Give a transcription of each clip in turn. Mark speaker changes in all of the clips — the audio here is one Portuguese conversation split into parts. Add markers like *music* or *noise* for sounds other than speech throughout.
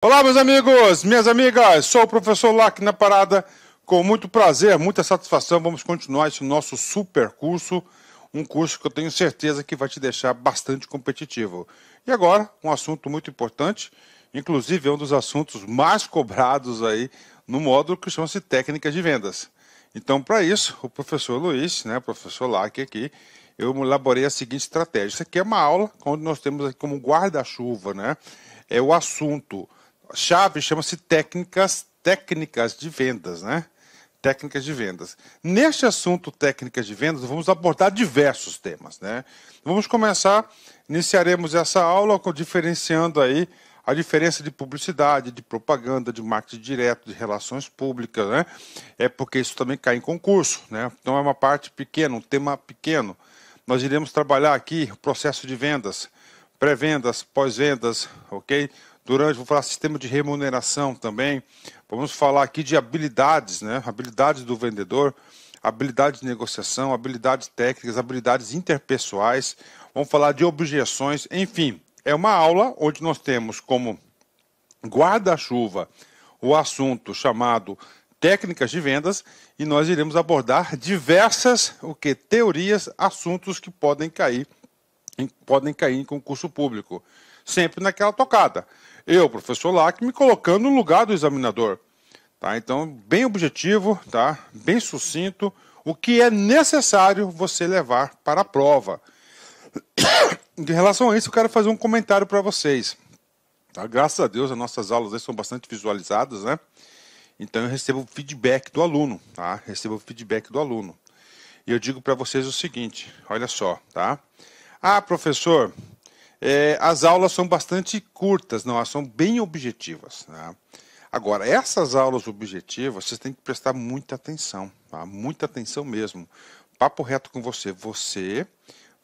Speaker 1: Olá, meus amigos, minhas amigas, sou o professor Lac na parada. Com muito prazer, muita satisfação, vamos continuar esse nosso super curso, um curso que eu tenho certeza que vai te deixar bastante competitivo. E agora, um assunto muito importante, inclusive é um dos assuntos mais cobrados aí no módulo que chama-se técnicas de vendas. Então, para isso, o professor Luiz, né, professor Lac aqui, eu elaborei a seguinte estratégia. Isso aqui é uma aula onde nós temos aqui como guarda-chuva, né? É o assunto chave chama-se técnicas, técnicas de vendas, né? Técnicas de vendas. Neste assunto, técnicas de vendas, vamos abordar diversos temas, né? Vamos começar, iniciaremos essa aula diferenciando aí a diferença de publicidade, de propaganda, de marketing direto, de relações públicas, né? É porque isso também cai em concurso, né? Então é uma parte pequena, um tema pequeno. Nós iremos trabalhar aqui o processo de vendas, pré-vendas, pós-vendas, ok? durante, vou falar sistema de remuneração também, vamos falar aqui de habilidades, né? Habilidades do vendedor, habilidades de negociação, habilidades técnicas, habilidades interpessoais, vamos falar de objeções, enfim, é uma aula onde nós temos como guarda-chuva o assunto chamado técnicas de vendas e nós iremos abordar diversas o que teorias, assuntos que podem cair podem cair em concurso público, sempre naquela tocada eu, professor Lac, me colocando no lugar do examinador. Tá? Então, bem objetivo, tá? bem sucinto, o que é necessário você levar para a prova. *coughs* em relação a isso, eu quero fazer um comentário para vocês. Tá? Graças a Deus, as nossas aulas são bastante visualizadas, né? Então, eu recebo feedback do aluno, tá? Recebo feedback do aluno. E eu digo para vocês o seguinte, olha só, tá? Ah, professor, é, as aulas são bastante curtas, não, elas são bem objetivas. Né? Agora, essas aulas objetivas, vocês têm que prestar muita atenção, tá? muita atenção mesmo. Papo reto com você, você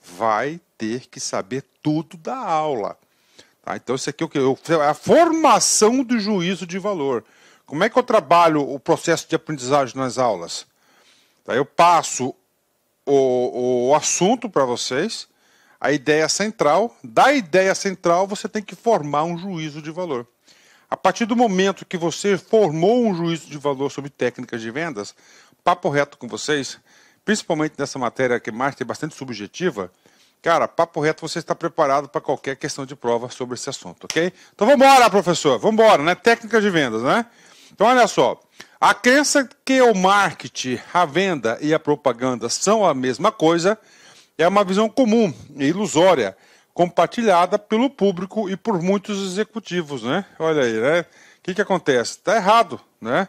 Speaker 1: vai ter que saber tudo da aula. Tá? Então, isso aqui é o que? É a formação do juízo de valor. Como é que eu trabalho o processo de aprendizagem nas aulas? Tá? Eu passo o, o assunto para vocês, a ideia central. Da ideia central, você tem que formar um juízo de valor. A partir do momento que você formou um juízo de valor sobre técnicas de vendas, papo reto com vocês, principalmente nessa matéria que mais tem bastante subjetiva, cara, papo reto, você está preparado para qualquer questão de prova sobre esse assunto, ok? Então vamos embora, professor, vamos embora, né? Técnicas de vendas, né? Então olha só, a crença que o marketing, a venda e a propaganda são a mesma coisa é uma visão comum e ilusória, compartilhada pelo público e por muitos executivos, né? Olha aí, né? O que, que acontece? Está errado, né?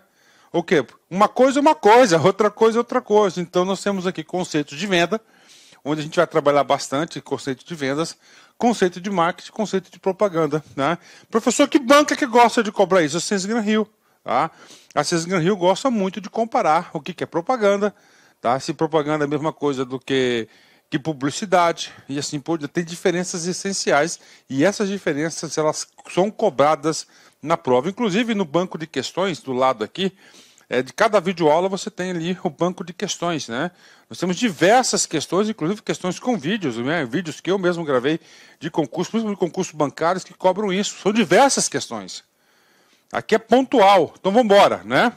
Speaker 1: O quê? Uma coisa é uma coisa, outra coisa é outra coisa. Então nós temos aqui conceitos de venda, onde a gente vai trabalhar bastante conceito de vendas, conceito de marketing, conceito de propaganda. Né? Professor, que banca que gosta de cobrar isso? A Sesgran Hill. Tá? A Sesgran Hill gosta muito de comparar o que, que é propaganda, tá? se propaganda é a mesma coisa do que que publicidade e assim por diante. Tem diferenças essenciais e essas diferenças elas são cobradas na prova. Inclusive no banco de questões do lado aqui, é, de cada videoaula você tem ali o banco de questões, né? Nós temos diversas questões, inclusive questões com vídeos, né? vídeos que eu mesmo gravei de concursos, principalmente concursos bancários que cobram isso. São diversas questões. Aqui é pontual, então vamos embora, né?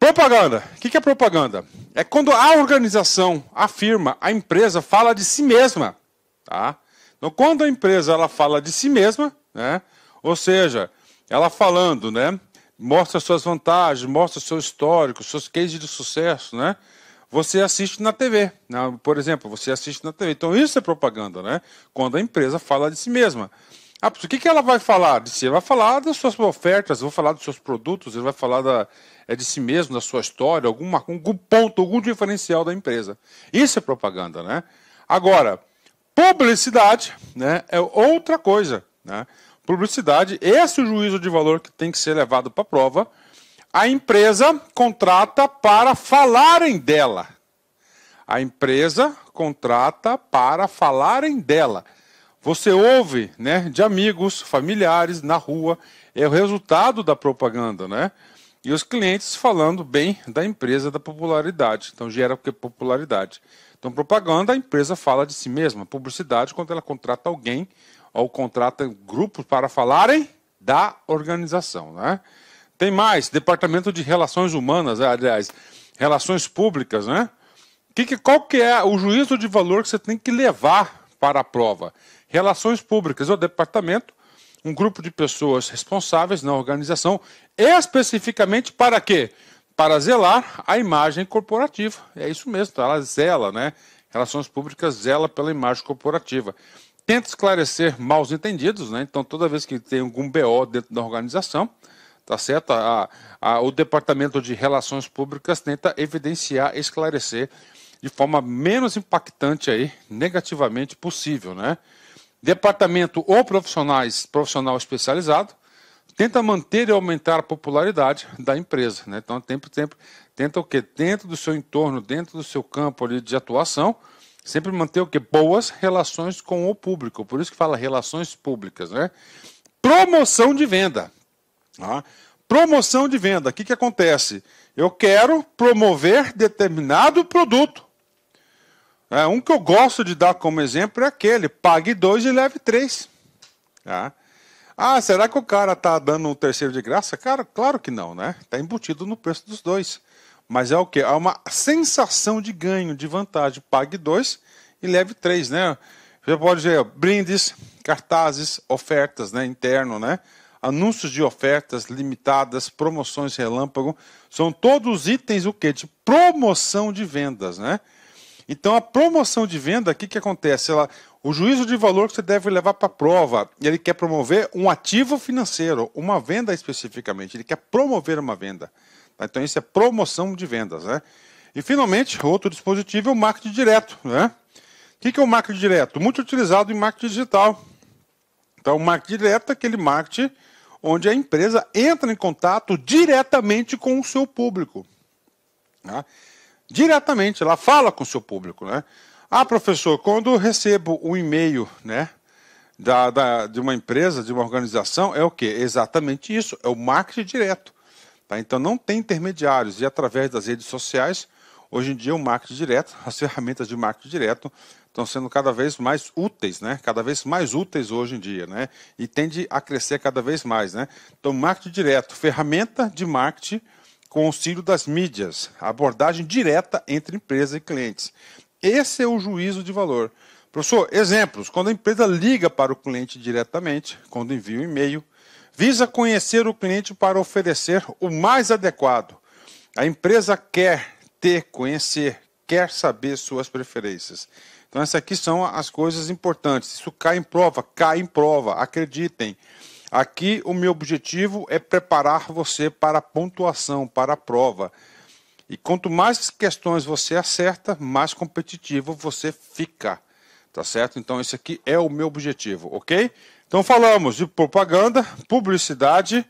Speaker 1: Propaganda. O que é propaganda? É quando a organização, a firma, a empresa fala de si mesma. Tá? Então, quando a empresa ela fala de si mesma, né? ou seja, ela falando, né? mostra suas vantagens, mostra seu histórico, seus cases de sucesso, né? Você assiste na TV, né? por exemplo, você assiste na TV. Então isso é propaganda, né? Quando a empresa fala de si mesma. Ah, o que, que ela vai falar? De si? Ela vai falar das suas ofertas, vai falar dos seus produtos, Ele vai falar da, é de si mesmo, da sua história, alguma, algum ponto, algum diferencial da empresa. Isso é propaganda, né? Agora, publicidade né, é outra coisa. Né? Publicidade, esse é o juízo de valor que tem que ser levado para a prova. A empresa contrata para falarem dela. A empresa contrata para falarem dela. Você ouve né, de amigos, familiares, na rua, é o resultado da propaganda, né? E os clientes falando bem da empresa, da popularidade. Então gera popularidade. Então, propaganda, a empresa fala de si mesma. Publicidade, quando ela contrata alguém ou contrata grupos para falarem da organização. Né? Tem mais, Departamento de Relações Humanas, aliás, Relações Públicas, né? Que, que, qual que é o juízo de valor que você tem que levar para a prova? Relações Públicas é o departamento, um grupo de pessoas responsáveis na organização, especificamente para quê? Para zelar a imagem corporativa. É isso mesmo, tá? ela zela, né? Relações Públicas zela pela imagem corporativa. Tenta esclarecer mal entendidos, né? Então, toda vez que tem algum BO dentro da organização, tá certo? A, a, o Departamento de Relações Públicas tenta evidenciar, esclarecer de forma menos impactante aí, negativamente possível, né? departamento ou profissionais, profissional especializado, tenta manter e aumentar a popularidade da empresa. Né? Então, tempo, tempo, tenta o quê? Dentro do seu entorno, dentro do seu campo ali de atuação, sempre manter o quê? Boas relações com o público. Por isso que fala relações públicas, né? Promoção de venda. Ah, promoção de venda. O que, que acontece? Eu quero promover determinado produto é, um que eu gosto de dar como exemplo é aquele: pague dois e leve três. Tá? Ah, será que o cara tá dando um terceiro de graça? Cara, claro que não, né? está embutido no preço dos dois. Mas é o que? É uma sensação de ganho, de vantagem. Pague dois e leve três, né? Você pode ver brindes, cartazes, ofertas, né? Interno, né? anúncios de ofertas limitadas, promoções relâmpago, são todos itens o que de promoção de vendas, né? Então a promoção de venda, o que, que acontece? Ela, o juízo de valor que você deve levar para a prova, ele quer promover um ativo financeiro, uma venda especificamente, ele quer promover uma venda. Tá? Então isso é promoção de vendas. Né? E finalmente, outro dispositivo é o marketing direto. Né? O que, que é o marketing direto? Muito utilizado em marketing digital. Então, o marketing direto é aquele marketing onde a empresa entra em contato diretamente com o seu público. Tá? diretamente, ela fala com o seu público, né? Ah, professor, quando eu recebo um e-mail, né, da, da, de uma empresa, de uma organização, é o que? Exatamente isso, é o marketing direto. Tá? Então não tem intermediários e através das redes sociais, hoje em dia o marketing direto, *laughs* as ferramentas de marketing direto estão sendo cada vez mais úteis, né? Cada vez mais úteis hoje em dia, né? E tende a crescer cada vez mais, né? Então marketing direto, ferramenta de marketing com o auxílio das mídias, abordagem direta entre empresa e clientes. Esse é o juízo de valor. Professor, exemplos: quando a empresa liga para o cliente diretamente, quando envia um e-mail, visa conhecer o cliente para oferecer o mais adequado. A empresa quer ter, conhecer, quer saber suas preferências. Então, essas aqui são as coisas importantes. Isso cai em prova, cai em prova, acreditem. Aqui o meu objetivo é preparar você para a pontuação, para a prova. E quanto mais questões você acerta, mais competitivo você fica. Tá certo? Então esse aqui é o meu objetivo, ok? Então falamos de propaganda, publicidade,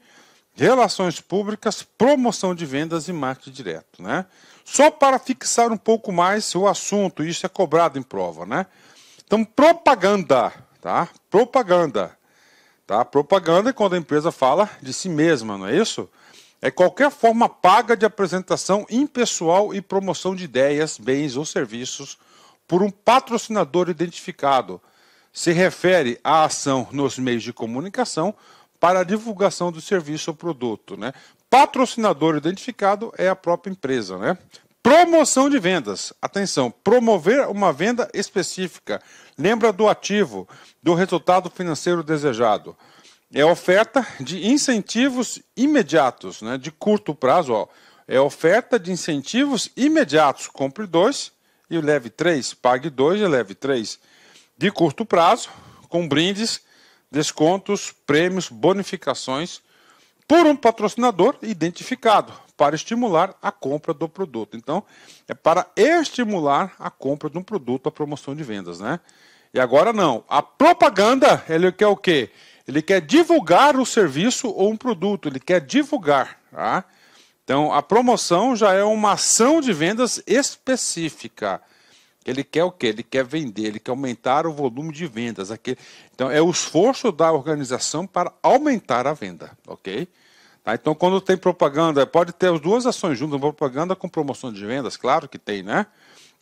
Speaker 1: relações públicas, promoção de vendas e marketing direto, né? Só para fixar um pouco mais o assunto, isso é cobrado em prova, né? Então propaganda, tá? Propaganda. Tá? Propaganda é quando a empresa fala de si mesma, não é isso? É qualquer forma paga de apresentação impessoal e promoção de ideias, bens ou serviços por um patrocinador identificado. Se refere à ação nos meios de comunicação para a divulgação do serviço ou produto, né? Patrocinador identificado é a própria empresa, né? Promoção de vendas. Atenção, promover uma venda específica. Lembra do ativo, do resultado financeiro desejado. É oferta de incentivos imediatos, né? de curto prazo. Ó. É oferta de incentivos imediatos. Compre dois e leve três. Pague dois e leve três. De curto prazo, com brindes, descontos, prêmios, bonificações por um patrocinador identificado para estimular a compra do produto. Então, é para estimular a compra de um produto, a promoção de vendas, né? E agora não. A propaganda, ele quer o quê? Ele quer divulgar o serviço ou um produto, ele quer divulgar, tá? Então, a promoção já é uma ação de vendas específica. Ele quer o quê? Ele quer vender, ele quer aumentar o volume de vendas. Aqui. Então, é o esforço da organização para aumentar a venda, ok? Tá? Então, quando tem propaganda, pode ter as duas ações juntas, propaganda com promoção de vendas, claro que tem, né?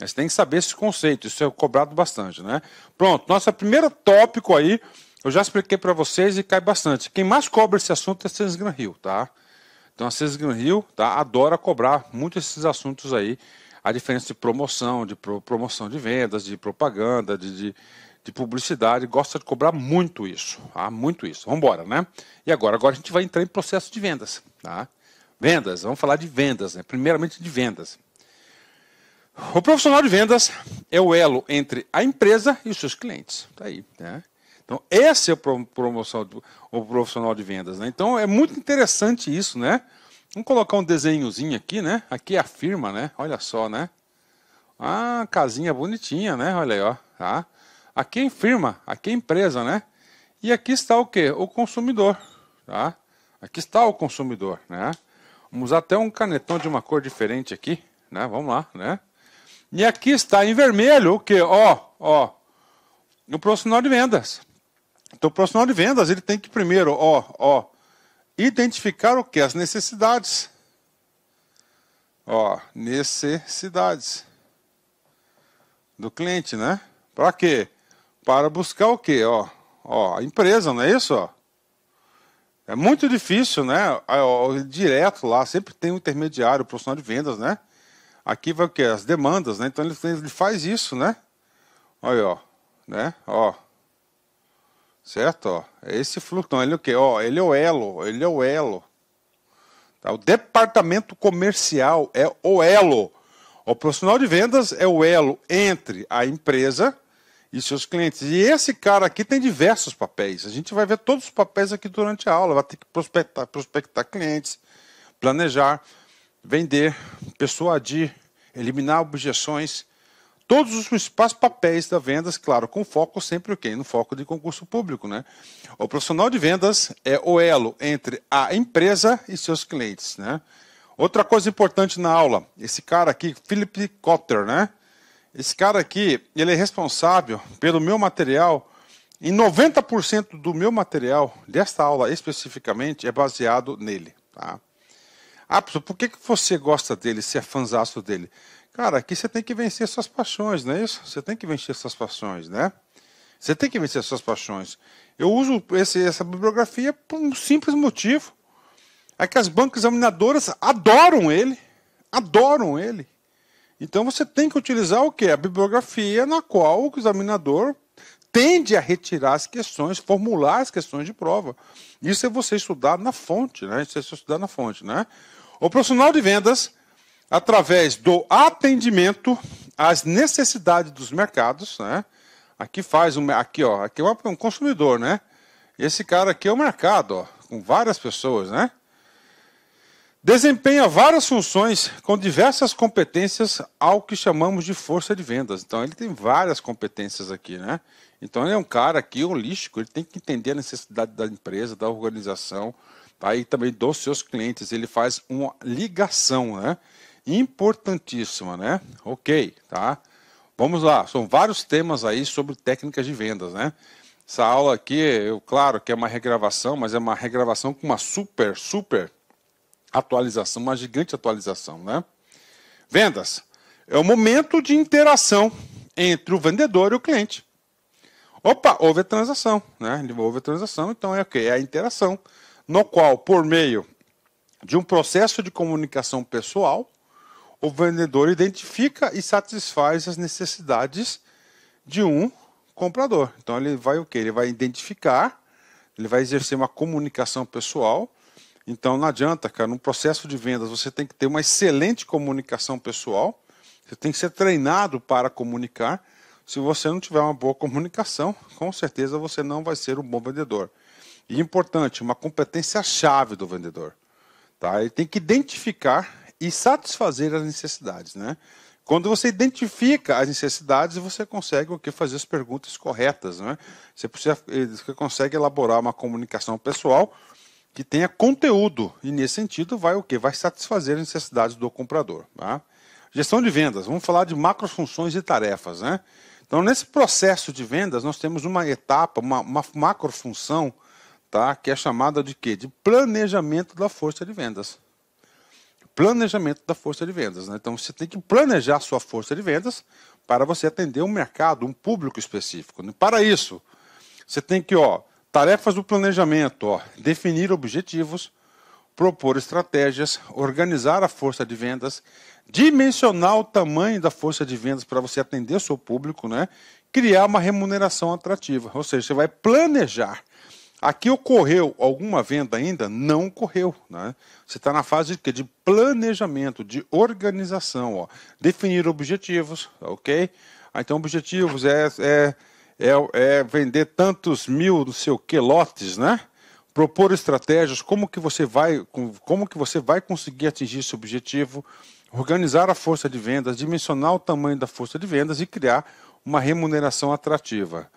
Speaker 1: Mas tem que saber esse conceito, isso é cobrado bastante, né? Pronto, nosso primeiro tópico aí, eu já expliquei para vocês e cai bastante. Quem mais cobra esse assunto é a Cesar Gran Hill, tá? Então a Cesar Gran Hill tá, adora cobrar muito esses assuntos aí, a diferença de promoção, de pro, promoção de vendas, de propaganda, de, de, de publicidade gosta de cobrar muito isso. ah Muito isso. Vamos embora, né? E agora? Agora a gente vai entrar em processo de vendas. Tá? Vendas, vamos falar de vendas, né? primeiramente de vendas. O profissional de vendas é o elo entre a empresa e os seus clientes. Tá aí, né? Então, esse é o, pro, promoção, o profissional de vendas. Né? Então, é muito interessante isso, né? Vamos colocar um desenhozinho aqui, né? Aqui é a firma, né? Olha só, né? Ah, casinha bonitinha, né? Olha aí, ó. Tá? aqui é em firma, aqui é empresa, né? E aqui está o que? O consumidor, tá? Aqui está o consumidor, né? Vamos usar até um canetão de uma cor diferente aqui, né? Vamos lá, né? E aqui está em vermelho o que? Ó, ó, o profissional de vendas. Então, o profissional de vendas ele tem que primeiro, ó, ó, identificar o que as necessidades, ó, necessidades do cliente, né? Para quê? para buscar o quê? Ó, ó, a empresa, não é isso? Ó? É muito difícil, né? Ah, direto lá, sempre tem um intermediário, um profissional de vendas, né? Aqui vai o quê? As demandas, né? Então ele, ele faz isso, né? Olha, ó, né? Ó. Certo, ó. É esse fluxo, então, ele é o quê? Ó, ele é o elo, ele é o elo. Tá? O departamento comercial é o elo. O profissional de vendas é o elo entre a empresa e seus clientes. E esse cara aqui tem diversos papéis. A gente vai ver todos os papéis aqui durante a aula. Vai ter que prospectar, prospectar clientes, planejar, vender, persuadir, eliminar objeções. Todos os principais papéis da vendas, claro, com foco sempre o quê? No foco de concurso público, né? O profissional de vendas é o elo entre a empresa e seus clientes, né? Outra coisa importante na aula, esse cara aqui, Philip Cotter, né? Esse cara aqui, ele é responsável pelo meu material. Em 90% do meu material, desta aula especificamente, é baseado nele. Tá? Ah, professor, por que, que você gosta dele, se é fanzaço dele? Cara, aqui você tem que vencer suas paixões, não é isso? Você tem que vencer suas paixões, né? Você tem que vencer suas paixões. Eu uso esse, essa bibliografia por um simples motivo. É que as bancas examinadoras adoram ele. Adoram ele. Então você tem que utilizar o que? A bibliografia na qual o examinador tende a retirar as questões, formular as questões de prova. Isso é você estudar na fonte, né? Isso é você estudar na fonte, né? O profissional de vendas, através do atendimento às necessidades dos mercados, né? Aqui faz um, aqui ó, aqui é um consumidor, né? Esse cara aqui é o mercado, ó, com várias pessoas, né? Desempenha várias funções com diversas competências ao que chamamos de força de vendas. Então, ele tem várias competências aqui, né? Então, ele é um cara aqui holístico, ele tem que entender a necessidade da empresa, da organização, tá? e também dos seus clientes. Ele faz uma ligação, né? Importantíssima, né? Ok, tá? Vamos lá, são vários temas aí sobre técnicas de vendas, né? Essa aula aqui, eu, claro que é uma regravação, mas é uma regravação com uma super, super atualização, uma gigante atualização, né? Vendas é o momento de interação entre o vendedor e o cliente. Opa, houve a transação, né? Houve a transação, então é o que? É a interação, no qual, por meio de um processo de comunicação pessoal, o vendedor identifica e satisfaz as necessidades de um comprador. Então ele vai o que? Ele vai identificar, ele vai exercer uma comunicação pessoal então não adianta, cara, no processo de vendas você tem que ter uma excelente comunicação pessoal, você tem que ser treinado para comunicar. Se você não tiver uma boa comunicação, *laughs* com certeza você não vai ser um bom vendedor. E importante, uma competência chave do vendedor. Tá? Ele tem que identificar e satisfazer as necessidades, né? Quando você identifica as necessidades, você consegue o que fazer as perguntas corretas, né? Você, precisa, eh, você consegue elaborar uma comunicação pessoal que tenha conteúdo e nesse sentido vai o que vai satisfazer as necessidades do comprador tá? gestão de vendas vamos falar de macro funções e tarefas né então nesse processo de vendas nós temos uma etapa uma, uma macro função tá que é chamada de quê? de planejamento da força de vendas planejamento da força de vendas né? então você tem que planejar a sua força de vendas para você atender um mercado um público específico né? para isso você tem que ó Tarefas do planejamento: ó, definir objetivos, propor estratégias, organizar a força de vendas, dimensionar o tamanho da força de vendas para você atender o seu público, né? criar uma remuneração atrativa. Ou seja, você vai planejar. Aqui ocorreu alguma venda ainda? Não ocorreu. Né? Você está na fase de, de planejamento, de organização. Ó. Definir objetivos, ok? Ah, então, objetivos é, é é, é vender tantos mil, não sei o que, lotes, né? Propor estratégias, como que você vai, como que você vai conseguir atingir esse objetivo, organizar a força de vendas, dimensionar o tamanho da força de vendas e criar uma remuneração atrativa.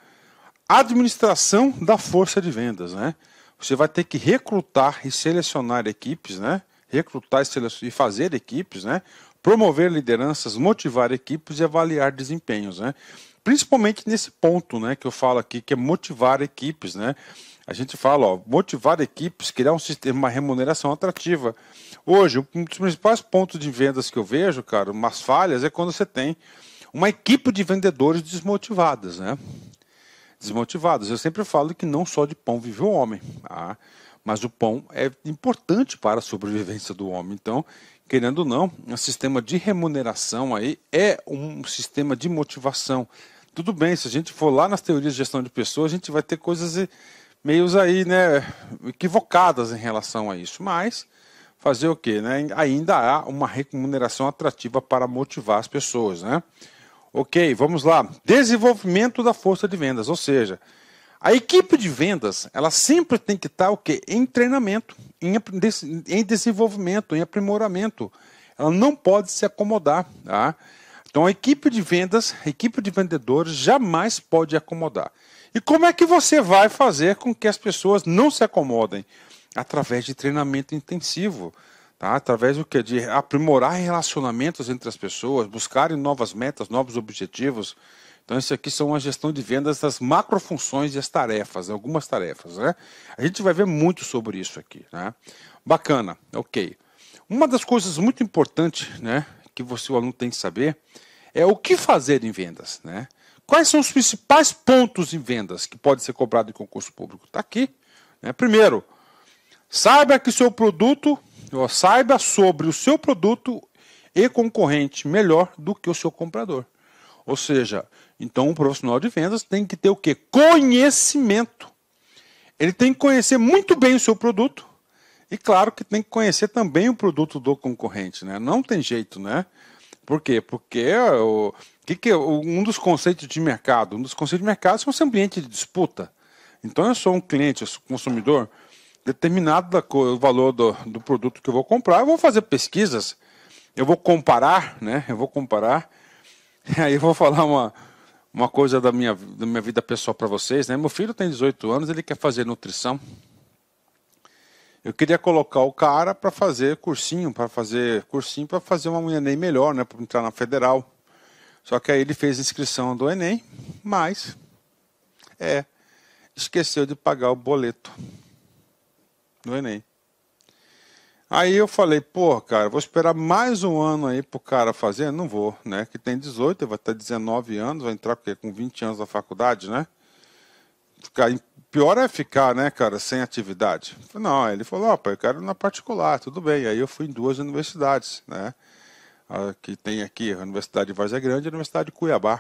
Speaker 1: Administração da força de vendas, né? Você vai ter que recrutar e selecionar equipes, né? Recrutar e fazer equipes, né? Promover lideranças, motivar equipes e avaliar desempenhos, né? principalmente nesse ponto, né, que eu falo aqui, que é motivar equipes, né? A gente fala, ó, motivar equipes, criar um sistema, uma remuneração atrativa. Hoje, um dos principais pontos de vendas que eu vejo, cara, umas falhas, é quando você tem uma equipe de vendedores desmotivadas, né? Desmotivados. Eu sempre falo que não só de pão vive o homem, tá? mas o pão é importante para a sobrevivência do homem. Então, querendo ou não, o sistema de remuneração aí é um sistema de motivação. Tudo bem, se a gente for lá nas teorias de gestão de pessoas, a gente vai ter coisas meios aí, né, equivocadas em relação a isso, mas fazer o quê, né? Ainda há uma remuneração atrativa para motivar as pessoas, né? OK, vamos lá. Desenvolvimento da força de vendas, ou seja, a equipe de vendas, ela sempre tem que estar o quê? Em treinamento, em, em desenvolvimento, em aprimoramento. Ela não pode se acomodar. Tá? Então, a equipe de vendas, a equipe de vendedores jamais pode acomodar. E como é que você vai fazer com que as pessoas não se acomodem? Através de treinamento intensivo. Tá? Através do que? De aprimorar relacionamentos entre as pessoas, buscarem novas metas, novos objetivos. Então, isso aqui são a gestão de vendas das macrofunções e as tarefas, algumas tarefas. Né? A gente vai ver muito sobre isso aqui. Né? Bacana, ok. Uma das coisas muito importantes né, que você, o aluno, tem que saber é o que fazer em vendas. Né? Quais são os principais pontos em vendas que pode ser cobrado em concurso público? Está aqui. Né? Primeiro, saiba que o seu produto, ou saiba sobre o seu produto e concorrente melhor do que o seu comprador. Ou seja, então, um profissional de vendas tem que ter o quê? Conhecimento. Ele tem que conhecer muito bem o seu produto e, claro, que tem que conhecer também o produto do concorrente, né? Não tem jeito, né? Por quê? Porque o, que que, é um dos conceitos de mercado, um dos conceitos de mercado são os ambientes de disputa. Então, eu sou um cliente, eu sou consumidor, determinado da, o valor do, do produto que eu vou comprar, eu vou fazer pesquisas, eu vou comparar, né? Eu vou comparar, *laughs* aí eu vou falar uma uma coisa da minha, da minha vida pessoal para vocês, né? Meu filho tem 18 anos, ele quer fazer nutrição. Eu queria colocar o cara para fazer cursinho, para fazer cursinho para fazer uma ENEM melhor, né, para entrar na federal. Só que aí ele fez inscrição do ENEM, mas é esqueceu de pagar o boleto do ENEM. Aí eu falei, pô, cara, vou esperar mais um ano aí pro cara fazer? Não vou, né? Que tem 18, vai ter 19 anos, vai entrar porque com 20 anos na faculdade, né? Ficar, pior é ficar, né, cara, sem atividade. Não, ele falou, opa, eu quero na particular, tudo bem. Aí eu fui em duas universidades, né? Que tem aqui, a Universidade de Vazia Grande e a Universidade de Cuiabá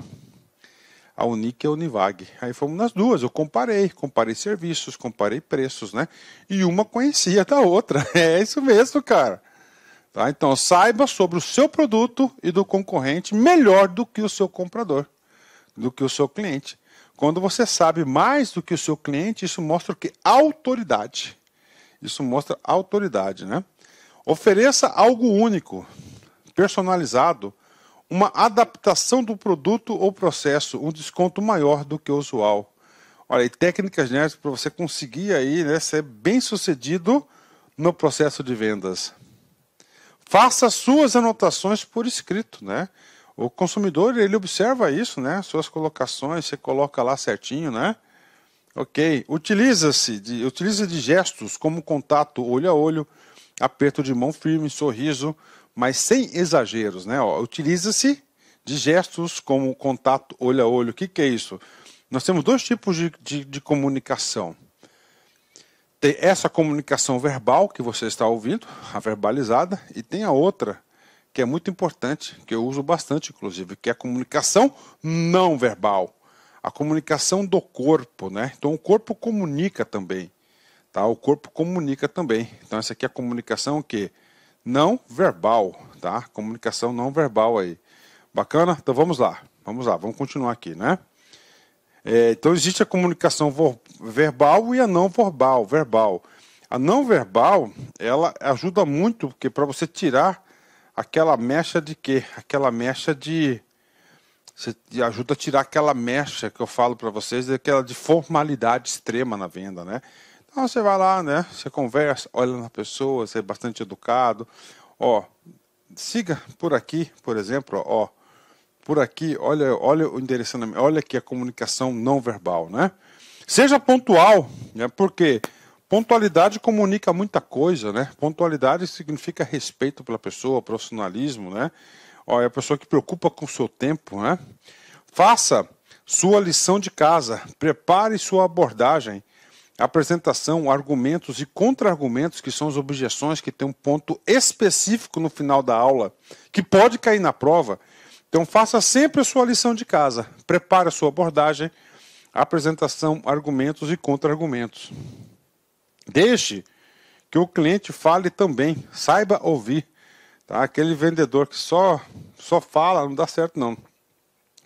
Speaker 1: a Unic e a Univag. Aí fomos nas duas, eu comparei, comparei serviços, comparei preços, né? E uma conhecia da outra. *laughs* É isso mesmo, cara. Tá? Então saiba sobre o seu produto e do concorrente melhor do que o seu comprador, do que o seu cliente. Quando você sabe mais do que o seu cliente, isso mostra o que? Autoridade. Isso mostra autoridade, né? Ofereça algo único, personalizado, uma adaptação do produto ou processo, um desconto maior do que o usual. Olha, e técnicas né, para você conseguir aí né, ser bem sucedido no processo de vendas. Faça suas anotações por escrito, né? O consumidor ele observa isso, né? Suas colocações, você coloca lá certinho, né? Ok. Utiliza-se de, utiliza de gestos como contato olho a olho, aperto de mão firme, sorriso, mas sem exageros, né? Utiliza-se de gestos como contato olho a olho. O que, que é isso? Nós temos dois tipos de, de, de comunicação. Tem essa comunicação verbal que você está ouvindo, a verbalizada, e tem a outra, que é muito importante, que eu uso bastante, inclusive, que é a comunicação não verbal. A comunicação do corpo, né? Então o corpo comunica também. Tá? O corpo comunica também. Então essa aqui é a comunicação que não verbal, tá? Comunicação não verbal aí. Bacana? Então vamos lá, vamos lá, vamos continuar aqui, né? É, então existe a comunicação verbal e a não verbal, verbal. A não verbal, ela ajuda muito porque para você tirar aquela mecha de quê? Aquela mecha de você ajuda a tirar aquela mecha que eu falo para vocês, aquela de formalidade extrema na venda, né? Então você vai lá, né? Você conversa, olha na pessoa, você é bastante educado. Ó, siga por aqui, por exemplo, ó, por aqui, olha, olha o endereçamento, olha aqui a comunicação não verbal, né? Seja pontual, né? Porque pontualidade comunica muita coisa, né? Pontualidade significa respeito pela pessoa, profissionalismo, né? Ó, é a pessoa que preocupa com o seu tempo, né? Faça sua lição de casa, prepare sua abordagem apresentação, argumentos e contra-argumentos, que são as objeções que tem um ponto específico no final da aula, que pode cair na prova. Então faça sempre a sua lição de casa, prepare a sua abordagem, apresentação, argumentos e contra-argumentos. Deixe que o cliente fale também, saiba ouvir. Tá? Aquele vendedor que só só fala não dá certo não.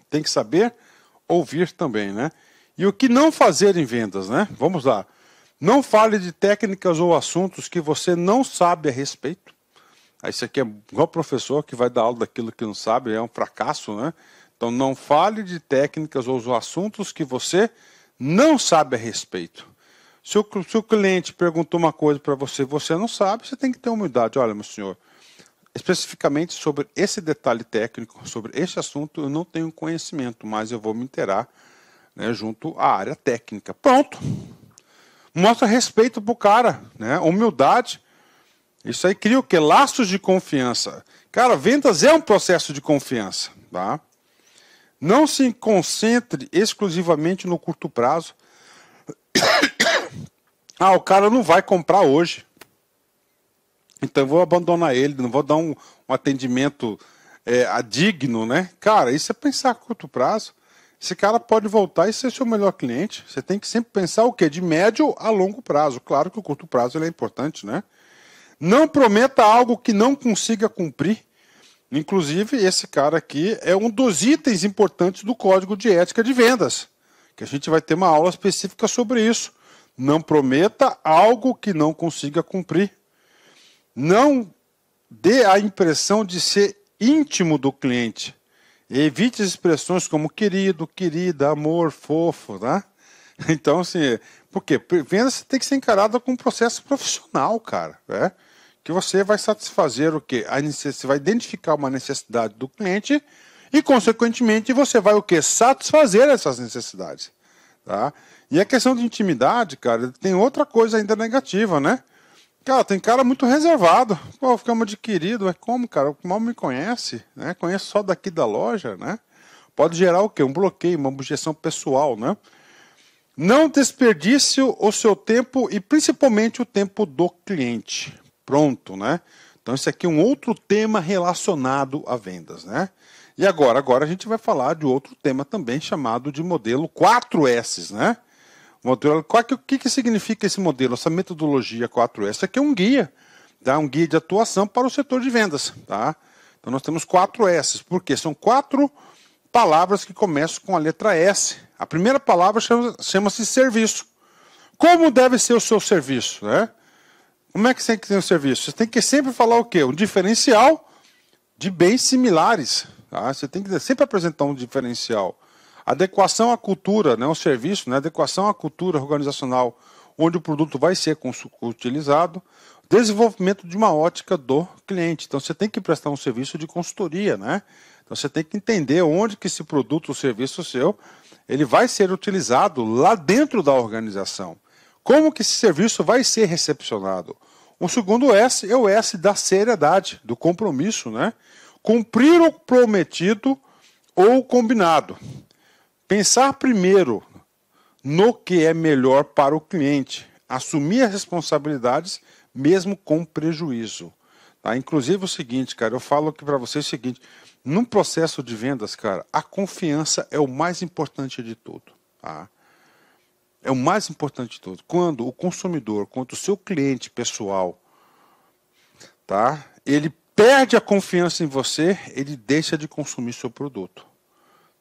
Speaker 1: Tem que saber ouvir também, né? E o que não fazer em vendas, né? Vamos lá. Não fale de técnicas ou assuntos que você não sabe a respeito. Aí você aqui é igual professor que vai dar aula daquilo que não sabe, é um fracasso, né? Então não fale de técnicas ou assuntos que você não sabe a respeito. Se o, se o cliente perguntou uma coisa para você, você não sabe, você tem que ter humildade. Olha, meu senhor, especificamente sobre esse detalhe técnico, sobre este assunto, eu não tenho conhecimento, mas eu vou me inteirar né, junto à área técnica. Pronto. Mostra respeito pro cara, né? Humildade. Isso aí cria o quê? Laços de confiança. Cara, vendas é um processo de confiança, tá? Não se concentre exclusivamente no curto prazo. *coughs* ah, o cara não vai comprar hoje. Então eu vou abandonar ele, não vou dar um, um atendimento é, digno, né? Cara, isso é pensar a curto prazo. Esse cara pode voltar e ser seu melhor cliente. Você tem que sempre pensar o quê? De médio a longo prazo. Claro que o curto prazo é importante, né? Não prometa algo que não consiga cumprir. Inclusive, esse cara aqui é um dos itens importantes do código de ética de vendas, que a gente vai ter uma aula específica sobre isso. Não prometa algo que não consiga cumprir. Não dê a impressão de ser íntimo do cliente. Evite expressões como querido, querida, amor, fofo, tá? *laughs* Então, assim, porque venda tem que ser encarada com um processo profissional, cara, né? Que você vai satisfazer o quê? A necessidade, você vai identificar uma necessidade do cliente e, consequentemente, você vai o quê? Satisfazer essas necessidades, tá? E a questão de intimidade, cara, tem outra coisa ainda negativa, né? Cara, tem cara muito reservado. Pô, ficamos de querido. É como, cara? O mal me conhece, né? Conheço só daqui da loja, né? Pode gerar o quê? Um bloqueio, uma objeção pessoal, né? Não desperdice o seu tempo e principalmente o tempo do cliente. Pronto, né? Então, esse aqui é um outro tema relacionado a vendas, né? E agora, agora a gente vai falar de outro tema também chamado de modelo 4S, né? Modelo, qual, que, o que, que significa esse modelo, essa metodologia 4S? Aqui é um guia, tá? um guia de atuação para o setor de vendas. Tá? Então nós temos 4 S, porque são quatro palavras que começam com a letra S. A primeira palavra chama-se chama serviço. Como deve ser o seu serviço? Né? Como é que você tem que ter o serviço? Você tem que sempre falar o quê? Um diferencial de bens similares. Tá? Você tem que sempre apresentar um diferencial. Adequação à cultura, né, um serviço, né, adequação à cultura organizacional onde o produto vai ser utilizado, desenvolvimento de uma ótica do cliente. Então você tem que prestar um serviço de consultoria, né? Então você tem que entender onde que esse produto ou serviço seu, ele vai ser utilizado lá dentro da organização. Como que esse serviço vai ser recepcionado? O segundo é S é o S da seriedade, do compromisso, né? Cumprir o prometido ou combinado. Pensar primeiro no que é melhor para o cliente, assumir as responsabilidades mesmo com prejuízo. Tá? Inclusive o seguinte, cara, eu falo aqui para vocês o seguinte: num processo de vendas, cara, a confiança é o mais importante de tudo. Tá? É o mais importante de tudo. Quando o consumidor, quanto o seu cliente pessoal, tá? Ele perde a confiança em você, ele deixa de consumir seu produto.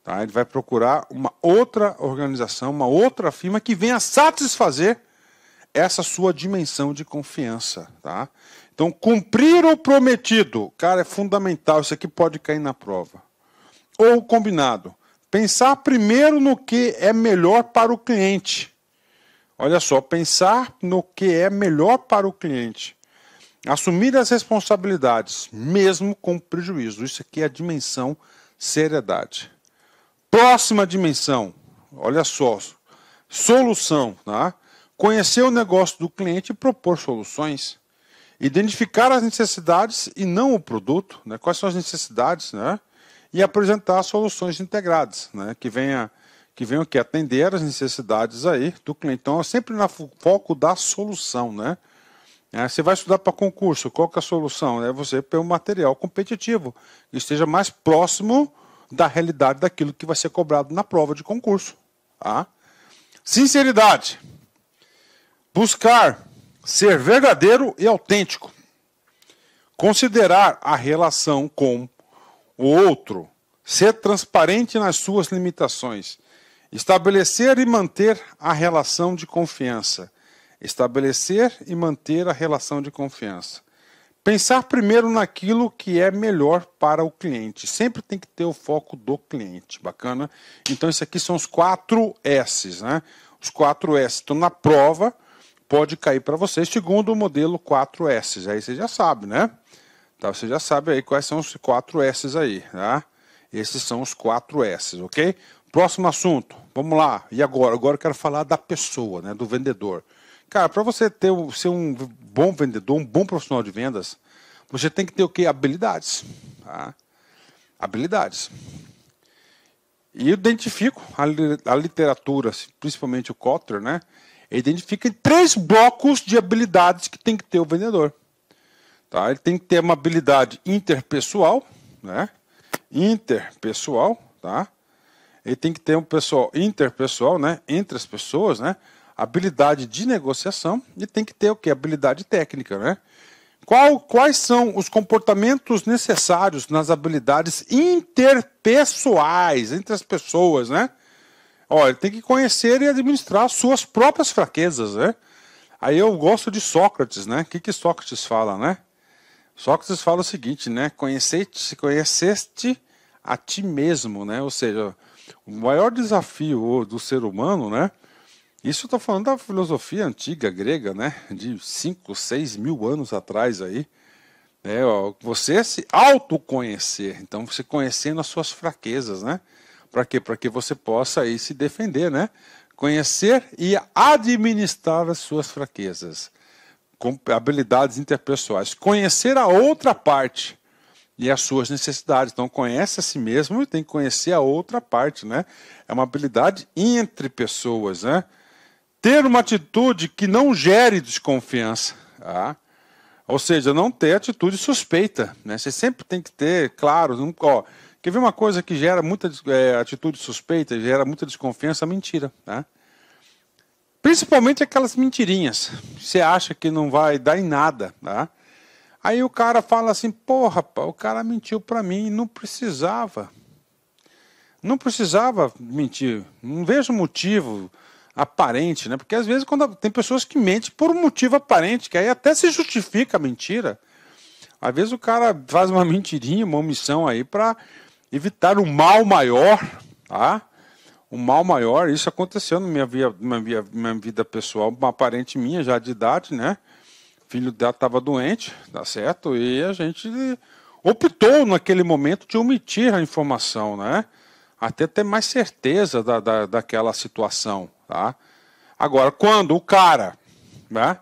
Speaker 1: Tá? Ele vai procurar uma outra organização, uma outra firma que venha satisfazer essa sua dimensão de confiança. Tá? Então, cumprir o prometido, cara, é fundamental. Isso aqui pode cair na prova. Ou combinado. Pensar primeiro no que é melhor para o cliente. Olha só, pensar no que é melhor para o cliente. Assumir as responsabilidades, mesmo com prejuízo. Isso aqui é a dimensão seriedade. Próxima dimensão, olha só, solução, tá? Conhecer o negócio do cliente e propor soluções. Identificar as necessidades e não o produto, né? Quais são as necessidades, né? E apresentar soluções integradas, né? Que venha que venham que atender as necessidades aí do cliente. Então, é sempre no foco da solução, né? É, você vai estudar para concurso, qual que é a solução? É você ter um material competitivo que esteja mais próximo da realidade daquilo que vai ser cobrado na prova de concurso. Tá? Sinceridade. Buscar ser verdadeiro e autêntico. Considerar a relação com o outro. Ser transparente nas suas limitações. Estabelecer e manter a relação de confiança. Estabelecer e manter a relação de confiança. Pensar primeiro naquilo que é melhor para o cliente. Sempre tem que ter o foco do cliente. Bacana? Então, isso aqui são os quatro S's, né? Os quatro S's. Então, na prova, pode cair para você. segundo o modelo 4 S's. Aí você já sabe, né? Tá, você já sabe aí quais são os 4 S's aí, tá? Esses são os 4 S's, ok? Próximo assunto, vamos lá. E agora? Agora eu quero falar da pessoa, né? Do vendedor. Cara, para você ter, ser um bom vendedor, um bom profissional de vendas, você tem que ter o que Habilidades. Tá? Habilidades. E eu identifico a, a literatura, assim, principalmente o Kotler, né? identifica três blocos de habilidades que tem que ter o vendedor. Tá? Ele tem que ter uma habilidade interpessoal, né? Interpessoal, tá? Ele tem que ter um pessoal interpessoal, né? Entre as pessoas, né? habilidade de negociação e tem que ter o que? Habilidade técnica, né? Qual, quais são os comportamentos necessários nas habilidades interpessoais entre as pessoas, né? Olha, tem que conhecer e administrar suas próprias fraquezas, né? Aí eu gosto de Sócrates, né? O que, que Sócrates fala, né? Sócrates fala o seguinte, né? se conheceste a ti mesmo, né? Ou seja, o maior desafio do ser humano, né? Isso eu estou falando da filosofia antiga grega, né? De 5, 6 mil anos atrás aí. É, ó, você se autoconhecer, então você conhecendo as suas fraquezas, né? Para quê? Para que você possa aí se defender, né? Conhecer e administrar as suas fraquezas, com habilidades interpessoais. Conhecer a outra parte e as suas necessidades. Então conhece a si mesmo e tem que conhecer a outra parte, né? É uma habilidade entre pessoas, né? Ter uma atitude que não gere desconfiança. Tá? Ou seja, não ter atitude suspeita. Né? Você sempre tem que ter, claro. ó, quer ver uma coisa que gera muita é, atitude suspeita, gera muita desconfiança? É mentira. Tá? Principalmente aquelas mentirinhas. Você acha que não vai dar em nada. Tá? Aí o cara fala assim: porra, o cara mentiu para mim e não precisava. Não precisava mentir. Não vejo motivo aparente, né? Porque às vezes quando tem pessoas que mentem por um motivo aparente, que aí até se justifica a mentira. Às vezes o cara faz uma *laughs* mentirinha, uma omissão aí para evitar um mal maior, tá? Um mal maior, isso aconteceu na minha, via, minha vida pessoal, uma parente minha já de idade, né? filho dela estava doente, tá certo? E a gente optou naquele momento de omitir a informação, né? Até ter mais certeza da, da, daquela situação. Tá? Agora, quando o cara, né,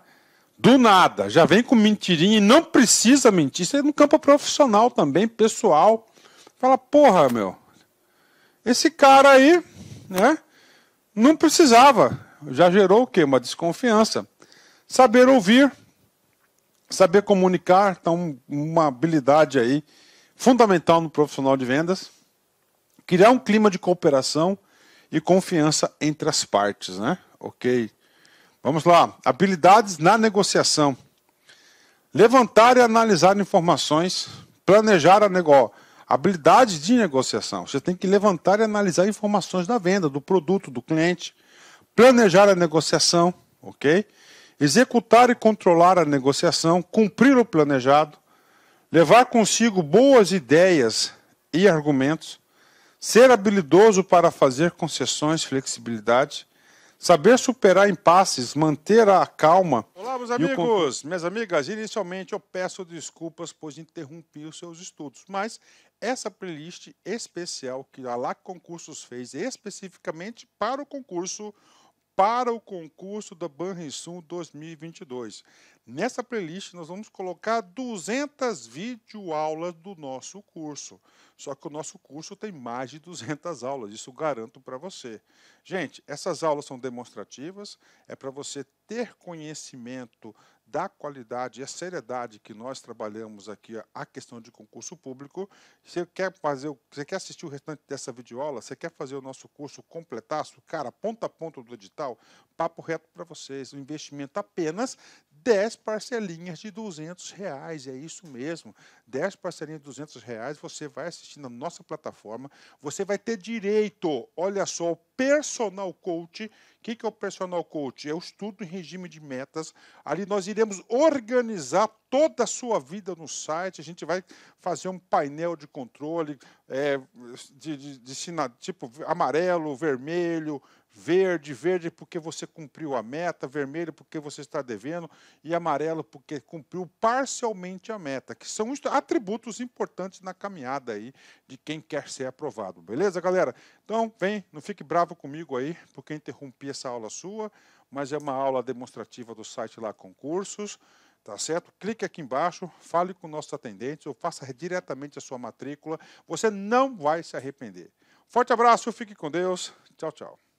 Speaker 1: do nada, já vem com mentirinha e não precisa mentir, isso é no campo profissional também, pessoal. Fala, porra, meu, esse cara aí, né, não precisava. Já gerou o quê? Uma desconfiança. Saber ouvir, saber comunicar, então uma habilidade aí fundamental no profissional de vendas. Criar um clima de cooperação, e confiança entre as partes, né? Ok. Vamos lá. Habilidades na negociação. Levantar e analisar informações, planejar a negócio. Habilidades de negociação. Você tem que levantar e analisar informações da venda, do produto, do cliente. Planejar a negociação, ok? Executar e controlar a negociação, cumprir o planejado, levar consigo boas ideias e argumentos, ser habilidoso para fazer concessões, flexibilidade, saber superar impasses, manter a calma. Olá, meus amigos, o... minhas amigas. Inicialmente eu peço desculpas por interromper os seus estudos, mas essa playlist especial que a LAC Concursos fez especificamente para o concurso para o concurso da Banrisul 2022. Nessa playlist nós vamos colocar 200 videoaulas do nosso curso. Só que o nosso curso tem mais de 200 aulas, isso garanto para você. Gente, essas aulas são demonstrativas, é para você ter conhecimento da qualidade e a seriedade que nós trabalhamos aqui a questão de concurso público. Você quer fazer, você quer assistir o restante dessa videoaula? Você quer fazer o nosso curso completaço, cara, ponta a ponta do edital, papo reto para vocês, um investimento apenas 10 parcelinhas de 200 reais, é isso mesmo. 10 parcelinhas de 200 reais, você vai assistir na nossa plataforma, você vai ter direito, olha só, o personal coach. O que, que é o personal coach? É o estudo em regime de metas. Ali nós iremos organizar toda a sua vida no site, a gente vai fazer um painel de controle, é, de, de, de, de tipo amarelo, vermelho, verde, verde porque você cumpriu a meta, vermelho porque você está devendo e amarelo porque cumpriu parcialmente a meta, que são atributos importantes na caminhada aí de quem quer ser aprovado. Beleza, galera? Então, vem, não fique bravo comigo aí porque interrompi essa aula sua, mas é uma aula demonstrativa do site lá concursos. Tá certo? Clique aqui embaixo, fale com nossos atendentes ou faça diretamente a sua matrícula. Você não vai se arrepender. Forte abraço, fique com Deus. Tchau, tchau.